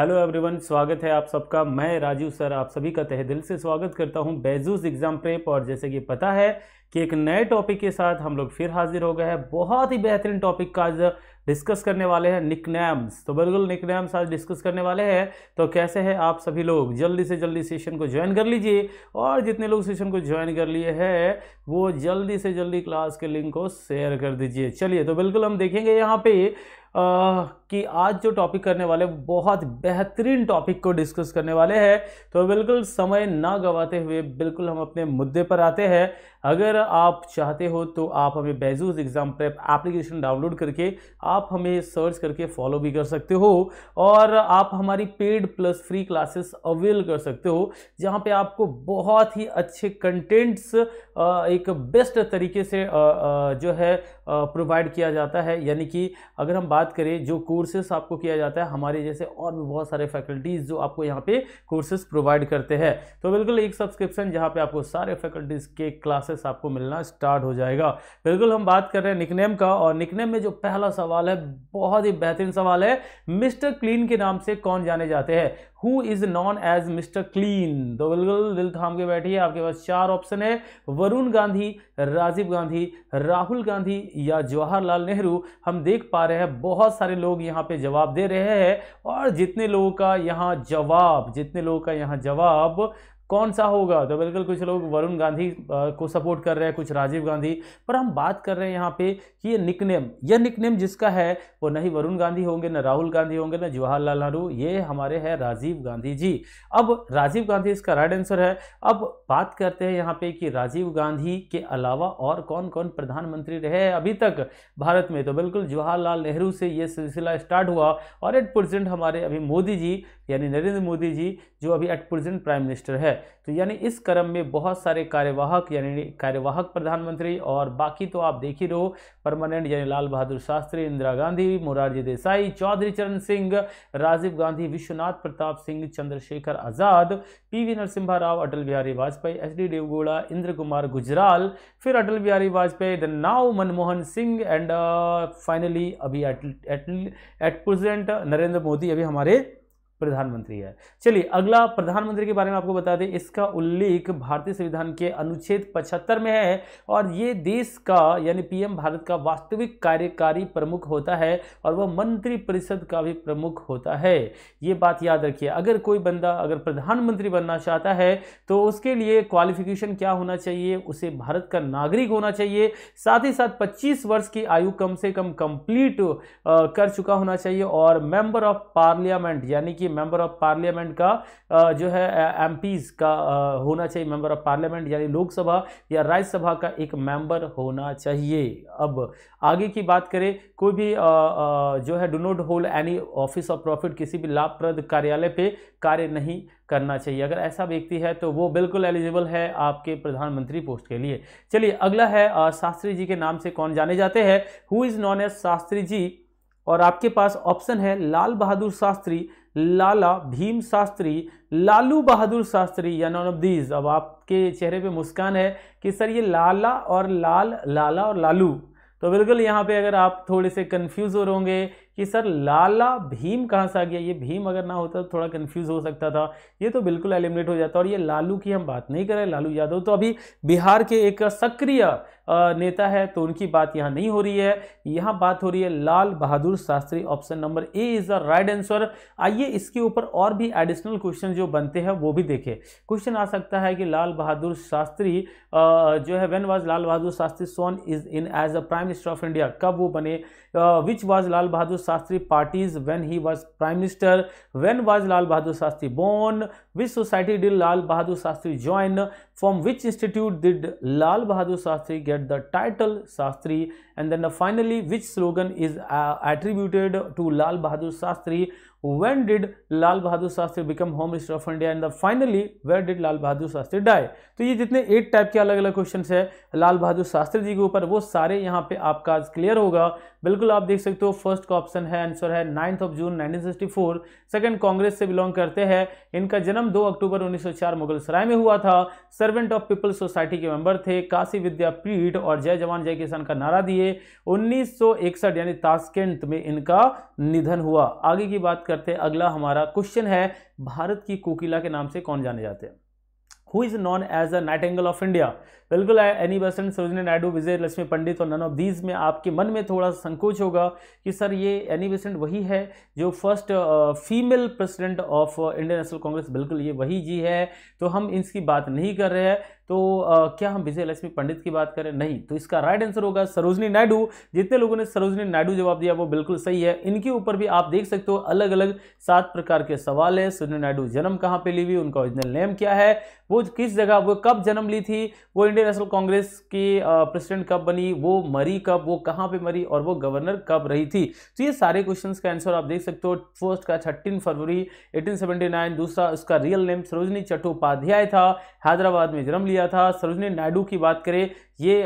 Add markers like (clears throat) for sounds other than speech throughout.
Hello everyone स्वागत है आप सबका मैं राजीव सर आप सभी का तहे दिल से स्वागत करता हूं बेजूस एग्ज़ाम प्रेप और जैसे कि पता है कि एक नए टॉपिक के साथ हम लोग फिर हाजिर हो गए हैं बहुत ही बेहतरीन टॉपिक का आज डिस्कस करने वाले हैं निकनेम्स तो बिल्कुल निकनेम्स आज डिस्कस करने वाले हैं तो कैसे हैं आप सभी लोग जल्दी से जल्दी सेशन को ज्वाइन कर लीजिए और जितने लोग सेशन को ज्वाइन कर लिए हैं वो जल्दी से जल्दी क्लास के लिंक को शेयर कर दीजिए चलिए तो बिल्कुल हम देखेंगे यहाँ पे कि आज जो टॉपिक करने वाले बहुत बेहतरीन टॉपिक को डिस्कस करने वाले हैं तो बिल्कुल समय ना गवाते हुए बिल्कुल हम अपने मुद्दे पर आते हैं अगर आप चाहते हो तो आप हमें Byju's exam prep application download करके आप हमें सर्च करके फॉलो भी कर सकते हो और आप हमारी paid plus free classes avail कर सकते हो जहाँ पे आपको बहुत ही अच्छे कंटेंट्स एक बेस्ट तरीके से जो है प्रोवाइड किया जाता है यानी कि अगर हम बात बात करें जो कोर्सेस आपको किया जाता है हमारे जैसे और भी बहुत सारे फैकल्टीज़ जो आपको यहाँ पे कोर्सेस प्रोवाइड करते हैं तो बिल्कुल एक सब्सक्रिप्शन जहाँ पे आपको सारे फैकल्टीज़ के क्लासेस आपको मिलना स्टार्ट हो जाएगा बिल्कुल हम बात कर रहे हैं निकनेम का और निकनेम में जो पहला सवाल है बहुत ही बेहतरीन सवाल है मिस्टर क्लीन के नाम से कौन जाने जाते हैं who is known as Mr clean तो बिल्कुल दिल थाम के बैठिए आपके पास चार ऑप्शन है वरुण गांधी राजीव गांधी राहुल गांधी या जवाहरलाल नेहरू हम देख पा रहे हैं बहुत सारे लोग यहाँ पे जवाब दे रहे हैं और जितने लोगों का यहाँ जवाब जितने लोगों का यहाँ जवाब कौन सा होगा तो बिल्कुल कुछ लोग वरुण गांधी को सपोर्ट कर रहे हैं कुछ राजीव गांधी पर हम बात कर रहे हैं यहाँ पे कि ये निकनेम यह निकनेम जिसका है वो नहीं वरुण गांधी होंगे ना राहुल गांधी होंगे ना जवाहरलाल नेहरू ये हमारे हैं राजीव गांधी जी अब राजीव गांधी इसका राइट आंसर है अब बात करते हैं यहाँ पे कि राजीव गांधी के अलावा और कौन कौन प्रधानमंत्री रहे अभी तक भारत में तो बिल्कुल जवाहरलाल नेहरू से ये सिलसिला स्टार्ट हुआ और एट प्रेजेंट हमारे अभी मोदी जी यानी नरेंद्र मोदी जी जो अभी एट प्रेजेंट प्राइम मिनिस्टर है तो यानी इस क्रम में बहुत सारे कार्यवाहक यानी कार्यवाहक प्रधानमंत्री और बाकी तो आप देख ही रहो परमानेंट यानी लाल Bahadur Shastri Indira Gandhi Morarji Desai Chaudhary Charan Singh Rajiv Gandhi Vishwanath Pratap Singh Chandrashekhar Azad P V Narasimha Rao Atal Bihari Vajpayee H D Devegowda Inder Kumar Gujral फिर Atal Bihari Vajpayee then now Manmohan Singh and finally uh, अभी at at at present Narendra Modi अभी हमारे प्रधानमंत्री है चलिए अगला प्रधानमंत्री के बारे में आपको बता दें इसका उल्लेख भारतीय संविधान के अनुच्छेद 75 में है और ये देश का यानी पीएम भारत का वास्तविक कार्यकारी प्रमुख होता है और वह मंत्रिपरिषद का भी प्रमुख होता है ये बात याद रखिए अगर कोई बंदा अगर प्रधानमंत्री बनना चाहता है तो उसके लिए क्वालिफिकेशन क्या होना चाहिए उसे भारत का नागरिक होना चाहिए साथ ही साथ पच्चीस वर्ष की आयु कम से कम कंप्लीट कर चुका होना चाहिए और मेंबर ऑफ पार्लियामेंट यानी कि चाहिए मेंबर ऑफ पार्लियामेंट का जो है एम का होना चाहिए मेंबर ऑफ पार्लियामेंट यानी लोकसभा या राज्यसभा का एक मेंबर होना चाहिए अब आगे की बात करें कोई भी जो है do not hold any office of profit किसी भी लाभप्रद कार्यालय पे कार्य नहीं करना चाहिए अगर ऐसा व्यक्ति है तो वो बिल्कुल एलिजिबल है आपके प्रधानमंत्री पोस्ट के लिए चलिए अगला है शास्त्री जी के नाम से कौन जाने जाते हैं who is known as Shastri ji और आपके पास ऑप्शन है लाल बहादुर शास्त्री लाला भीम शास्त्री लालू बहादुर शास्त्री या नॉन ऑफ दीज अब आपके चेहरे पे मुस्कान है कि सर ये लाला और लाल लाला और लालू तो बिल्कुल यहाँ पे अगर आप थोड़े से कंफ्यूज हो रहोगे कि सर लाला भीम कहाँ से आ गया ये भीम अगर ना होता तो थोड़ा कन्फ्यूज हो सकता था ये तो बिल्कुल एलिमिनेट हो जाता और ये लालू की हम बात नहीं करें लालू यादव तो अभी बिहार के एक सक्रिय नेता है तो उनकी बात यहाँ नहीं हो रही है यहाँ बात हो रही है Lal Bahadur Shastri option number A is the right answer आइए इसके ऊपर और भी एडिशनल क्वेश्चन जो बनते हैं वो भी देखें क्वेश्चन आ सकता है कि लाल बहादुर शास्त्री जो है when was Lal Bahadur Shastri sworn is in as a prime minister of India कब वो बने which was Lal Bahadur Shastri parties when he was prime minister when was Lal Bahadur Shastri born Which society did Lal Bahadur Shastri join? From which institute did Lal Bahadur Shastri get the title Shastri? And then finally, which slogan is uh, attributed to Lal Bahadur Shastri when did Lal Bahadur Shastri become Home Minister of India and the finally where did Lal Bahadur Shastri die? तो ये जितने eight type के अलग अलग question है लाल बहादुर शास्त्री जी के ऊपर वो सारे यहाँ पे आपका आज क्लियर होगा बिल्कुल आप देख सकते हो फर्स्ट का ऑप्शन है आंसर है ninth of June 1964 second Congress से बिलोंग करते हैं इनका जन्म दो अक्टूबर उन्नीस सौ चार मुगल सराय में हुआ था सर्वेंट ऑफ पीपल सोसाइटी के मेंबर थे काशी विद्यापीठ और जय जवान जय किसान का नारा दिए उन्नीस सौ इकसठ यानी ताशकेंट में इनका निधन हुआ आगे की बात करते हैं अगला हमारा क्वेश्चन है भारत की कोकिला के नाम से कौन जाने जाते हैं who is known as a nightingale of India बिल्कुल एनी बसंत सरोजनी नायडू विजय लक्ष्मी पंडित और नन ऑफ दीज में आपके मन में थोड़ा सा संकोच होगा कि सर ये एनी बसंत वही है जो first female president of Indian National Congress बिल्कुल ये वही जी है तो हम इसकी बात नहीं कर रहे हैं तो आ, क्या हम विजय लक्ष्मी पंडित की बात करें नहीं तो इसका राइट आंसर होगा सरोजनी नायडू जितने लोगों ने सरोजनी नायडू जवाब दिया वो बिल्कुल सही है इनके ऊपर भी आप देख सकते हो अलग अलग सात प्रकार के सवाल है सरोजनी नायडू जन्म कहाँ पे ली हुई उनका ओरिजिनल नेम क्या है वो किस जगह वो कब जन्म ली थी वो इंडियन नेशनल कांग्रेस की प्रेसिडेंट कब बनी वो मरी कब वो कहाँ पर मरी और वो गवर्नर कब रही थी तो ये सारे क्वेश्चन का आंसर आप देख सकते हो फर्स्ट का थर्टीन फरवरी एटीन दूसरा उसका रियल नेम सरोजनी चट्टोपाध्याय था हैदराबाद में जन्म लिया दिया था सरोजनी नायडू की बात करें ये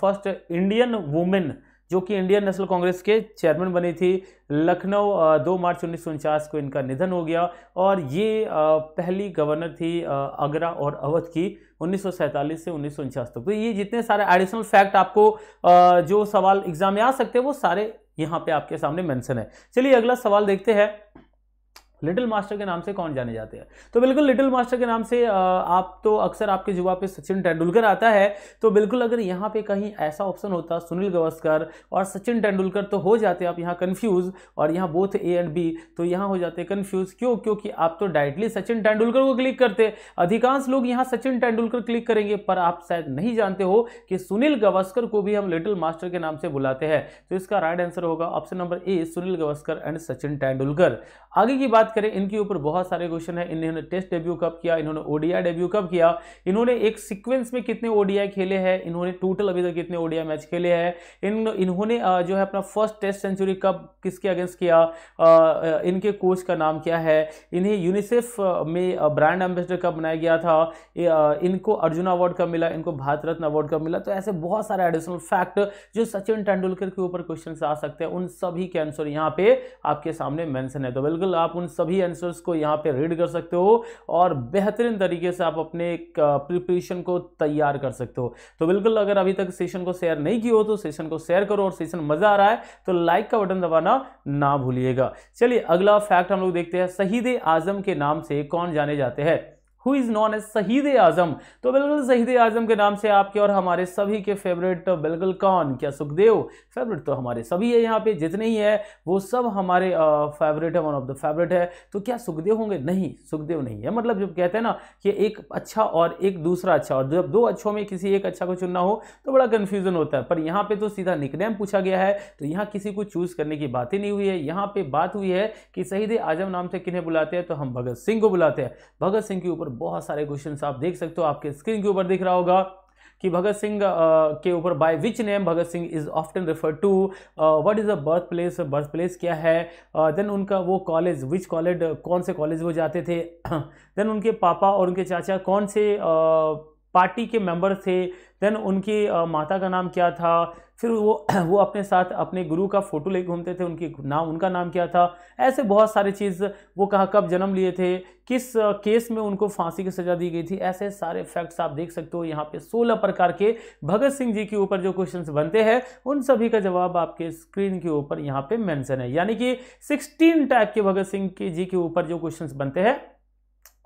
फर्स्ट इंडियन वुमेन जो कि इंडियन नेशनल कांग्रेस के चेयरमैन बनी थी लखनऊ दो मार्च उन्नीस को इनका निधन हो गया और ये आ, पहली गवर्नर थी आगरा और अवध की उन्नीस से उन्नीस तक तो ये जितने सारे एडिशनल फैक्ट आपको आ, जो सवाल एग्जाम में आ सकते हैं वो सारे यहाँ पे आपके सामने मेंशन है चलिए अगला सवाल देखते हैं लिटिल मास्टर के नाम से कौन जाने जाते हैं तो बिल्कुल लिटिल मास्टर के नाम से आप तो अक्सर आपके जुबा पे सचिन तेंदुलकर आता है तो बिल्कुल अगर यहाँ पे कहीं ऐसा ऑप्शन होता सुनील गवस्कर और सचिन तेंदुलकर तो हो जाते आप यहाँ कन्फ्यूज और यहाँ बोथ ए एंड बी तो यहाँ हो जाते कन्फ्यूज क्यों क्योंकि आप तो डायरेक्टली सचिन तेंदुलकर को क्लिक करते अधिकांश लोग यहाँ सचिन तेंदुलकर क्लिक करेंगे पर आप शायद नहीं जानते हो कि सुनील गवस्कर को भी हम लिटिल मास्टर के नाम से बुलाते हैं तो इसका राइट आंसर होगा option number A Sunil Gavaskar and Sachin Tendulkar आगे की बात बात करें इनके ऊपर बहुत सारे क्वेश्चन है इन्होंने टेस्ट डेब्यू कब किया इन्होंने ओडिया डेब्यू कब किया इन्होंने एक सीक्वेंस में कितने ओडीआई खेले हैं इन्होंने टोटल अभी तक कितने ओडिया मैच खेले हैं इन इन्होंने जो है अपना फर्स्ट टेस्ट सेंचुरी कब किसके अगेंस्ट किया इनके कोच का नाम क्या है इन्हें यूनिसेफ में ब्रांड एम्बेसडर कब बनाया गया था इनको अर्जुन अवार्ड कब मिला इनको भारत रत्न अवार्ड कब मिला तो ऐसे बहुत सारे एडिशनल फैक्ट जो सचिन तेंदुलकर के ऊपर क्वेश्चन आ सकते हैं उन सभी के आंसर यहाँ पे आपके सामने मैंसन है तो बिल्कुल आप उन सभी आंसर्स को यहाँ पे रीड कर सकते हो और बेहतरीन तरीके से आप अपने प्रिपरेशन को तैयार कर सकते हो तो बिल्कुल अगर अभी तक सेशन को शेयर नहीं किया हो तो सेशन को शेयर करो और सेशन मजा आ रहा है तो लाइक का बटन दबाना ना भूलिएगा चलिए अगला फैक्ट हम लोग देखते हैं शहीद आजम के नाम से कौन जाने जाते हैं हु इज़ नॉन एज शहीद आज़म तो बिल्कुल शहीद आज़म के नाम से आपके और हमारे सभी के फेवरेट बिल्कुल कौन क्या सुखदेव फेवरेट तो हमारे सभी है यहाँ पे जितने ही है वो सब हमारे फेवरेट है वन ऑफ द फेवरेट है तो क्या सुखदेव होंगे नहीं सुखदेव नहीं है मतलब जब कहते हैं ना कि एक अच्छा और एक दूसरा अच्छा और जब दो अच्छों में किसी एक अच्छा को चुनना हो तो बड़ा कन्फ्यूज़न होता है पर यहाँ पर तो सीधा निकनेम पूछा गया है तो यहाँ किसी को चूज़ करने की बात ही नहीं हुई है यहाँ पर बात हुई है कि शहीद आज़म नाम से किन्हें बुलाते हैं तो हम भगत सिंह को बुलाते हैं भगत सिंह के ऊपर ऊपर बहुत सारे क्वेश्चन आप देख सकते हो आपके स्क्रीन के ऊपर दिख रहा होगा कि भगत सिंह के ऊपर by which name Bhagat Singh is often refer to what is the birth place birth place क्या है देन uh, उनका वो कॉलेज विच कॉलेज कौन से कॉलेज वो जाते थे देन (clears throat) उनके पापा और उनके चाचा कौन से uh, पार्टी के मेंबर थे देन उनकी uh, माता का नाम क्या था फिर वो (clears throat) वो अपने साथ अपने गुरु का फोटो लेके घूमते थे उनकी नाम उनका नाम क्या था ऐसे बहुत सारी चीज़ वो कहाँ कब जन्म लिए थे किस केस में उनको फांसी की सज़ा दी गई थी ऐसे सारे फैक्ट्स आप देख सकते हो यहाँ पे 16 प्रकार के भगत सिंह जी के ऊपर जो क्वेश्चंस बनते हैं उन सभी का जवाब आपके स्क्रीन के ऊपर यहाँ पे मैंसन है यानी कि सिक्सटीन टाइप के भगत सिंह के जी के ऊपर जो क्वेश्चन बनते हैं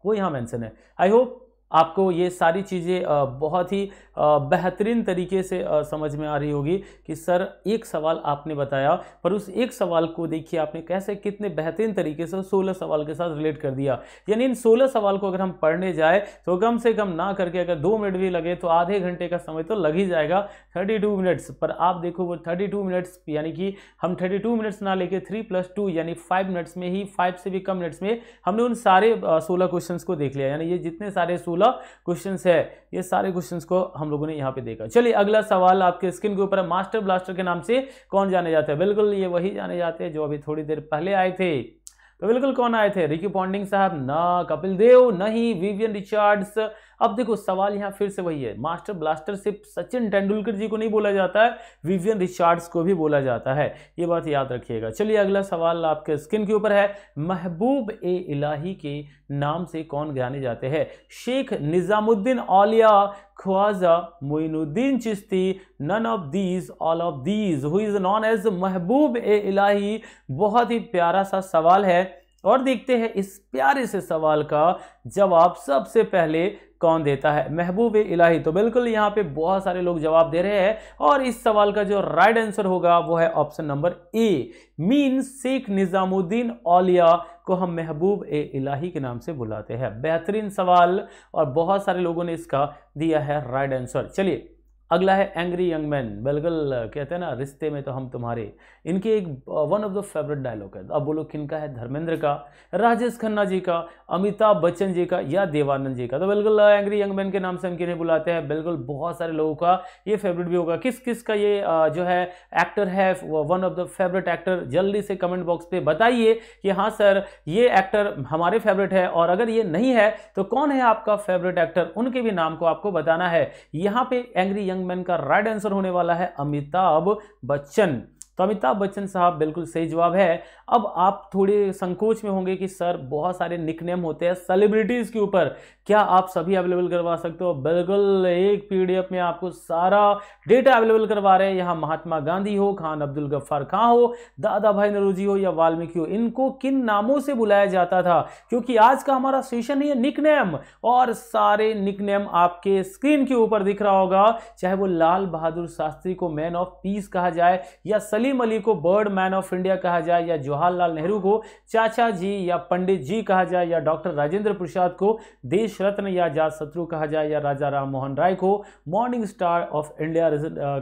वो यहाँ मैंसन है आई होप आपको ये सारी चीज़ें बहुत ही बेहतरीन तरीके से समझ में आ रही होगी कि सर एक सवाल आपने बताया पर उस एक सवाल को देखिए आपने कैसे कितने बेहतरीन तरीके से सोलह सवाल के साथ रिलेट कर दिया यानी इन सोलह सवाल को अगर हम पढ़ने जाए तो कम से कम ना करके अगर दो मिनट भी लगे तो आधे घंटे का समय तो लग ही जाएगा थर्टी टू मिनट्स पर आप देखो वो थर्टी टू मिनट्स यानी कि हम थर्टी टू मिनट्स ना लेके थ्री प्लस टू यानी फाइव मिनट्स में ही फाइव से भी कम मिनट्स में हमने उन सारे सोलह क्वेश्चन को देख लिया यानी ये जितने सारे सोलह क्वेश्चन है ये सारे क्वेश्चन को हम हम लोगों ने यहाँ पे देखा चलिए अगला सवाल आपके स्क्रीन के ऊपर मास्टर ब्लास्टर के नाम से कौन जाने जाते हैं बिल्कुल ये वही जाने जाते हैं जो अभी थोड़ी देर पहले आए थे तो बिल्कुल कौन आए थे रिकी पॉन्डिंग साहब ना कपिल देव नहीं विवियन रिचार्ड्स अब देखो सवाल यहाँ फिर से वही है मास्टर ब्लास्टर सिर्फ सचिन तेंदुलकर जी को नहीं बोला जाता है विवियन रिचार्ड्स को भी बोला जाता है ये बात याद रखिएगा चलिए अगला सवाल आपके स्किन के ऊपर है महबूब ए इलाही के नाम से कौन जाने जाते हैं Sheikh Nizamuddin Auliya Khwaja Moinuddin Chishti none of these all of these who is known as Mehboob e इलाही बहुत ही प्यारा सा सवाल है और देखते हैं इस प्यारे से सवाल का जवाब सबसे पहले कौन देता है महबूब इलाही तो बिल्कुल यहाँ पे बहुत सारे लोग जवाब दे रहे हैं और इस सवाल का जो राइट आंसर होगा वो है option number A mean Sheikh Nizamuddin Auliya को हम महबूब ए इलाही के नाम से बुलाते हैं बेहतरीन सवाल और बहुत सारे लोगों ने इसका दिया है राइट आंसर चलिए अगला है एंग्री यंग मैन बिल्कुल कहते हैं ना रिश्ते में तो हम तुम्हारे इनके एक one of the favourite dialogue है अब बोलो किन का है धर्मेंद्र का राजेश खन्ना जी का अमिताभ बच्चन जी का या देवानंद जी का तो बिल्कुल एंग्री यंग मैन के नाम से हम किन्हें बुलाते हैं बिल्कुल बहुत सारे लोगों का ये फेवरेट भी होगा किस किस का ये जो है एक्टर है one of the favourite actor जल्दी से कमेंट बॉक्स पर बताइए कि हाँ सर ये एक्टर हमारे फेवरेट है और अगर ये नहीं है तो कौन है आपका फेवरेट एक्टर उनके भी नाम को आपको बताना है यहाँ पे एंग्री यंग मैन का राइट आंसर होने वाला है अमिताभ बच्चन तो अमिताभ बच्चन साहब बिल्कुल सही जवाब है अब आप थोड़े संकोच में होंगे कि सर बहुत सारे निकनेम होते हैं सेलिब्रिटीज़ के ऊपर क्या आप सभी अवेलेबल करवा सकते हो बिल्कुल एक पीडीएफ में आपको सारा डेटा अवेलेबल करवा रहे हैं यहाँ महात्मा गांधी हो खान अब्दुल गफ्फार खां हो दादा भाई नरोजी हो या वाल्मीकि हो इनको किन नामों से बुलाया जाता था क्योंकि आज का हमारा सेशन है निकनेम और सारे निकनेम आपके स्क्रीन के ऊपर दिख रहा होगा चाहे वो लाल बहादुर शास्त्री को मैन ऑफ पीस कहा जाए या सली सलीम अली को बर्ड मैन ऑफ इंडिया कहा जाए या जवाहरलाल नेहरू को चाचा जी या पंडित जी कहा जाए या डॉक्टर राजेंद्र प्रसाद को देश रत्न या जात शत्रु कहा जाए या राजा राम मोहन राय को मॉर्निंग स्टार ऑफ इंडिया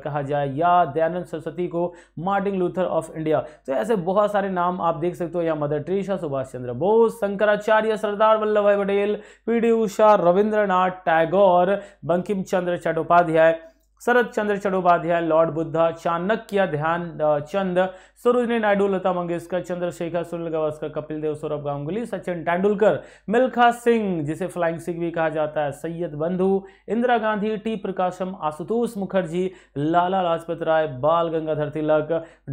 कहा जाए या दयानंद सरस्वती को मार्टिन लूथर ऑफ इंडिया तो ऐसे बहुत सारे नाम आप देख सकते हो या Mother Teresa Subhash Chandra Bose Shankaracharya Sardar Vallabh Bhai Patel P T Usha Rabindranath Tagore Bankim Chandra Chattopadhyay Sharat Chandra Chattopadhyay Lord Buddha Chanakya Dhyan Chand Sarojini Naidu लता मंगेशकर चंद्रशेखर सुनील गावस्कर कपिल देव सौरभ गांगुली सचिन तेंडुलकर मिल्खा सिंह जिसे फ्लाइंग सिंह भी कहा जाता है सैयद बंधु Indira Gandhi T Prakasam Ashutosh Mukherjee Lala Lajpat Rai Bal Gangadhar Tilak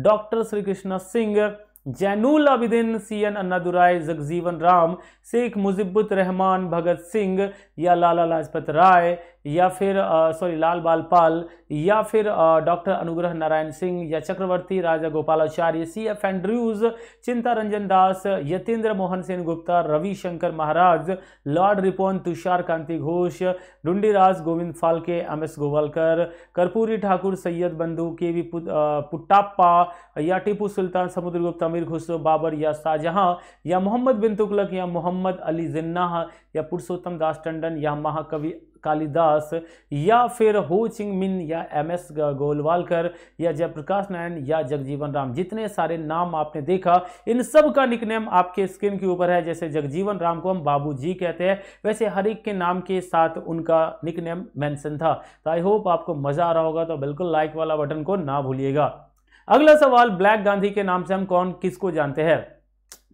doctor Shri Krishna Singh Zainul Abidin C N Annadurai Jagjivan Ram Sheikh Mujibur Rahman Bhagat Singh या लाला लाजपत राय या फिर सॉरी लाल बाल पाल या फिर डॉक्टर अनुग्रह नारायण सिंह या Chakravarti Rajagopalachari C F Andrews Chitta Ranjan Das Jatindra Mohan Sen Gupta Ravishankar Maharaj Lord Ripon Tushar Kanti Ghosh Dhundiraj Govind Phalke M S Golwalkar Karpoori Thakur Syed बंधु के वी पुट्टाप्पा या टीपू सुल्तान समुद्र गुप्त अमीर खुसरो बाबर या शाहजहाँ या मोहम्मद बिन तुगलक या मोहम्मद अली जिन्ना या पुरुषोत्तम दास टंडन या महाकवि कालिदास या फिर हो चिंग मिन या एम एस गोलवालकर या जयप्रकाश नारायण या जगजीवन राम जितने सारे नाम आपने देखा इन सब का निकनेम आपके स्क्रीन के ऊपर है जैसे जगजीवन राम को हम बाबू जी कहते हैं वैसे हर एक के नाम के साथ उनका निकनेम मेंशन था तो आई होप आपको मज़ा आ रहा होगा तो बिल्कुल लाइक वाला बटन को ना भूलिएगा अगला सवाल ब्लैक गांधी के नाम से हम कौन किसको जानते हैं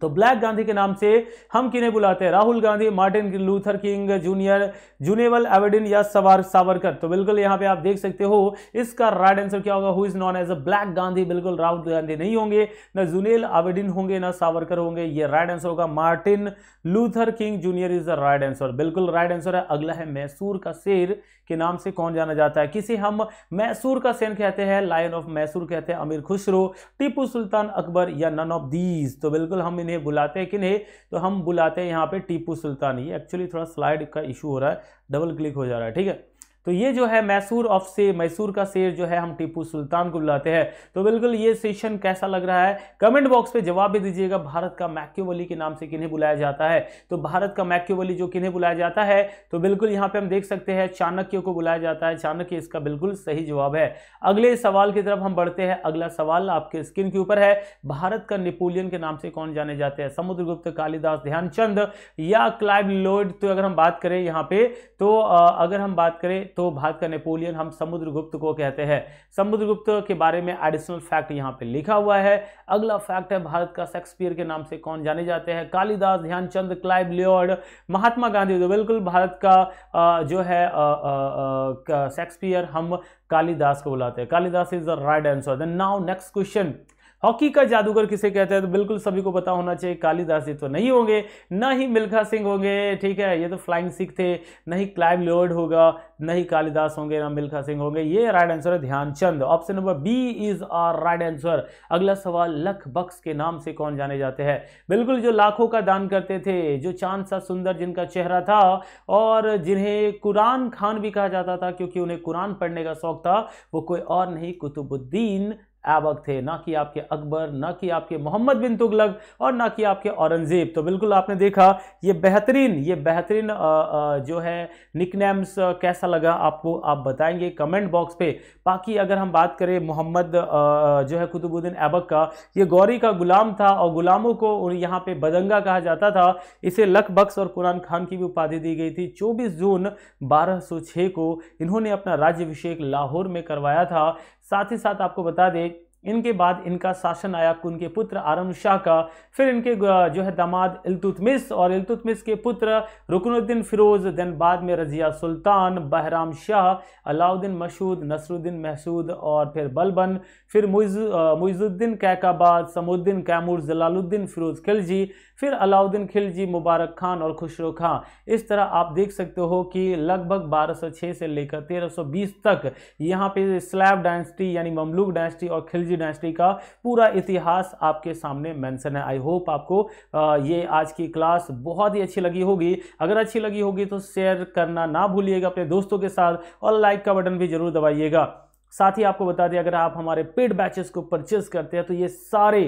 तो ब्लैक गांधी के नाम से हम किन्हें बुलाते हैं Rahul Gandhi Martin Luther King junior जूनेवल एवेडिन या सवार सावरकर तो बिल्कुल यहां पे आप देख सकते हो इसका राइट आंसर क्या होगा who is known as a black Gandhi बिल्कुल राहुल गांधी नहीं होंगे ना जुनेल एवेडिन होंगे ना सावरकर होंगे ये राइट आंसर होगा Martin Luther King junior is the right answer बिल्कुल राइट आंसर है अगला है मैसूर का शेर के नाम से कौन जाना जाता है किसे हम मैसूर का सेन कहते हैं लायन ऑफ मैसूर कहते हैं अमीर खुसरो टीपू सुल्तान अकबर या नन ऑफ दीज तो बिल्कुल हम इन्हें बुलाते हैं नहीं तो हम बुलाते हैं यहाँ पे टीपू सुल्तानी एक्चुअली थोड़ा स्लाइड का इशू हो रहा है डबल क्लिक हो जा रहा है ठीक है तो ये जो है मैसूर ऑफ से मैसूर का शेर जो है हम टीपू सुल्तान को बुलाते हैं तो बिल्कुल ये सेशन कैसा लग रहा है कमेंट बॉक्स पे जवाब भी दीजिएगा भारत का मैक्यूवली के नाम से किन्हें बुलाया जाता है तो भारत का मैक्यूवली जो किन्हें बुलाया जाता है तो बिल्कुल यहाँ पे हम देख सकते हैं चाणक्य को बुलाया जाता है चाणक्य इसका बिल्कुल सही जवाब है अगले सवाल की तरफ हम बढ़ते हैं अगला सवाल आपके स्क्रीन के ऊपर है भारत का नेपोलियन के नाम से कौन जाने जाते हैं समुद्रगुप्त कालिदास ध्यानचंद या क्लाइव लोड तो अगर हम बात करें यहाँ पे तो अगर हम बात करें तो भारत का नेपोलियन हम समुद्रगुप्त को कहते हैं समुद्रगुप्त के बारे में एडिशनल फैक्ट यहाँ पे लिखा हुआ है अगला फैक्ट है भारत का शेक्सपियर के नाम से कौन जाने जाते हैं कालिदास ध्यानचंद क्लाइव लियोर्ड महात्मा गांधी तो बिल्कुल भारत का जो है शेक्सपियर हम कालिदास को बुलाते हैं Kalidas is the right answer then now next question hockey का जादूगर किसे कहते हैं तो बिल्कुल सभी को पता होना चाहिए कालिदास जी तो नहीं होंगे ना ही मिल्खा सिंह होंगे ठीक है ये तो फ्लाइंग सिख थे ही क्लाइव लोर्ड होगा ही कालिदास होंगे ना मिल्खा सिंह होंगे ये राइट आंसर है Dhyanchand option number B is our right answer अगला सवाल लख बक्स के नाम से कौन जाने जाते हैं बिल्कुल जो लाखों का दान करते थे जो चांद सा सुंदर जिनका चेहरा था और जिन्हें कुरान खान भी कहा जाता था क्योंकि उन्हें कुरान पढ़ने का शौक था वो कोई और नहीं कुतुबुद्दीन ऐबक थे ना कि आपके अकबर ना कि आपके मोहम्मद बिन तुगलक और ना कि आपके औरंगज़ेब तो बिल्कुल आपने देखा ये बेहतरीन ये बेहतरीन जो है निकनेम्स कैसा लगा आपको आप बताएंगे कमेंट बॉक्स पे बाकी अगर हम बात करें मोहम्मद जो है कुतुबुद्दीन ऐबक का ये गौरी का गुलाम था और गुलामों को यहाँ पे बदंगा कहा जाता था इसे लख बख्स और कुरान खान की भी उपाधि दी गई थी चौबीस जून बारह को इन्होंने अपना राज्यभिषेक लाहौर में करवाया था साथ ही साथ आपको बता दें इनके बाद इनका शासन आया उनके पुत्र आरम शाह का फिर इनके जो है दामाद इलतुतमिस और इलतुतमिस के पुत्र रुकनुद्दीन फिरोज दैन बाद में रजिया सुल्तान बहराम शाह अलाउद्दीन मशहूद नसरुद्दीन महसूद और फिर बलबन फिर मुइजुद्दीन कैकाबाद समुद्दीन कैमूर जलालुद्दीन फिरोज खिलजी फिर अलाउद्दीन खिलजी मुबारक खान और खुशरो खां इस तरह आप देख सकते हो कि लगभग 1206 से लेकर 1320 तक यहाँ पे स्लैब डायनेस्टी यानी ममलूक डायनेस्टी और खिलजी डायनेस्टी का पूरा इतिहास आपके सामने मेंशन है आई होप आपको ये आज की क्लास बहुत ही अच्छी लगी होगी अगर अच्छी लगी होगी तो शेयर करना ना भूलिएगा अपने दोस्तों के साथ और लाइक का बटन भी जरूर दबाइएगा साथ ही आपको बता दें अगर आप हमारे पेड बैचेस को परचेज करते हैं तो ये सारे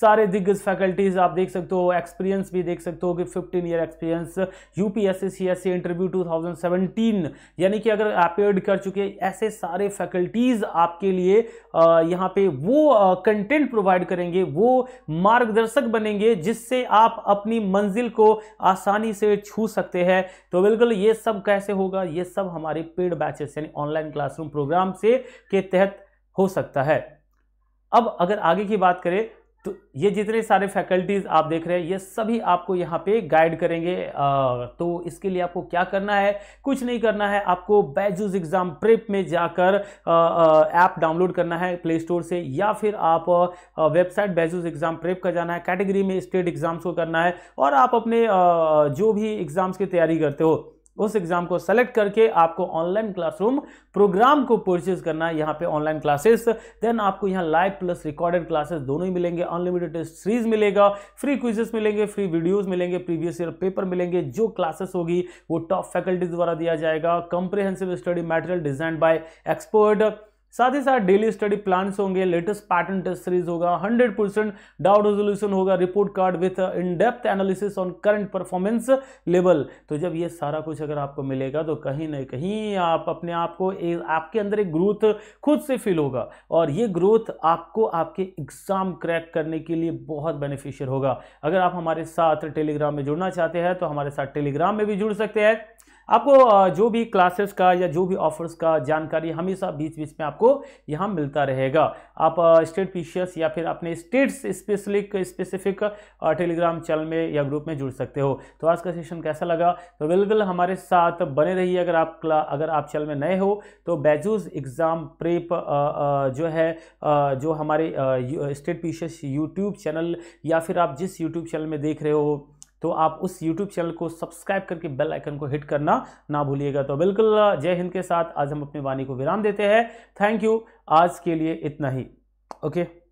सारे दिग्गज फैकल्टीज आप देख सकते हो एक्सपीरियंस भी देख सकते हो कि 15 year experience UPSC CSC interview 2017 यानी कि अगर आप एड कर चुके ऐसे सारे फैकल्टीज आपके लिए यहाँ पे वो कंटेंट प्रोवाइड करेंगे वो मार्गदर्शक बनेंगे जिससे आप अपनी मंजिल को आसानी से छू सकते हैं तो बिल्कुल ये सब कैसे होगा ये सब हमारे पेड बैचेस यानी ऑनलाइन क्लासरूम प्रोग्राम से के तहत हो सकता है अब अगर आगे की बात करें तो ये जितने सारे फैकल्टीज़ आप देख रहे हैं ये सभी आपको यहाँ पे गाइड करेंगे आ, तो इसके लिए आपको क्या करना है कुछ नहीं करना है आपको बैजूज एग्ज़ाम प्रिप में जाकर ऐप डाउनलोड करना है प्ले स्टोर से या फिर आप वेबसाइट बैजूज एग्ज़ाम प्रिप का जाना है कैटेगरी में स्टेट एग्ज़ाम्स को करना है और आप अपने आ, जो भी एग्ज़ाम्स की तैयारी करते हो उस एग्ज़ाम को सेलेक्ट करके आपको ऑनलाइन क्लासरूम प्रोग्राम को परचेज करना है यहाँ पे ऑनलाइन क्लासेस देन आपको यहाँ लाइव प्लस रिकॉर्डेड क्लासेस दोनों ही मिलेंगे अनलिमिटेड टेस्ट सीरीज मिलेगा फ्री क्विजेस मिलेंगे फ्री वीडियोस मिलेंगे प्रीवियस ईयर पेपर मिलेंगे जो क्लासेस होगी वो टॉप फैकल्टीज द्वारा दिया जाएगा comprehensive study material design by expert साथ ही साथ डेली स्टडी प्लान्स होंगे लेटेस्ट पैटर्न टेस्ट सीरीज होगा 100 परसेंट डाउट रेजोल्यूशन होगा report card with in depth analysis on current performance level तो जब ये सारा कुछ अगर आपको मिलेगा तो कहीं ना कहीं आप अपने आप को आपके अंदर एक ग्रोथ खुद से फील होगा और ये ग्रोथ आपको आपके एग्जाम क्रैक करने के लिए बहुत बेनिफिशियल होगा अगर आप हमारे साथ टेलीग्राम में जुड़ना चाहते हैं तो हमारे साथ टेलीग्राम में भी जुड़ सकते हैं आपको जो भी क्लासेस का या जो भी ऑफर्स का जानकारी हमेशा बीच बीच में आपको यहाँ मिलता रहेगा आप स्टेट पीशियस या फिर अपने states specific specific Telegram channel में या ग्रुप में जुड़ सकते हो तो आज का सेशन कैसा लगा तो बिल्कुल हमारे साथ बने रहिए अगर आप अगर आप चैनल में नए हो तो बैजूज एग्ज़ाम प्रेप जो है जो हमारे स्टेट पीशियस यूट्यूब चैनल या फिर आप जिस यूट्यूब चैनल में देख रहे हो तो आप उस यूट्यूब चैनल को सब्सक्राइब करके बेल आइकन को हिट करना ना भूलिएगा तो बिल्कुल जय हिंद के साथ आज हम अपनी वाणी को विराम देते हैं थैंक यू आज के लिए इतना ही ओके okay?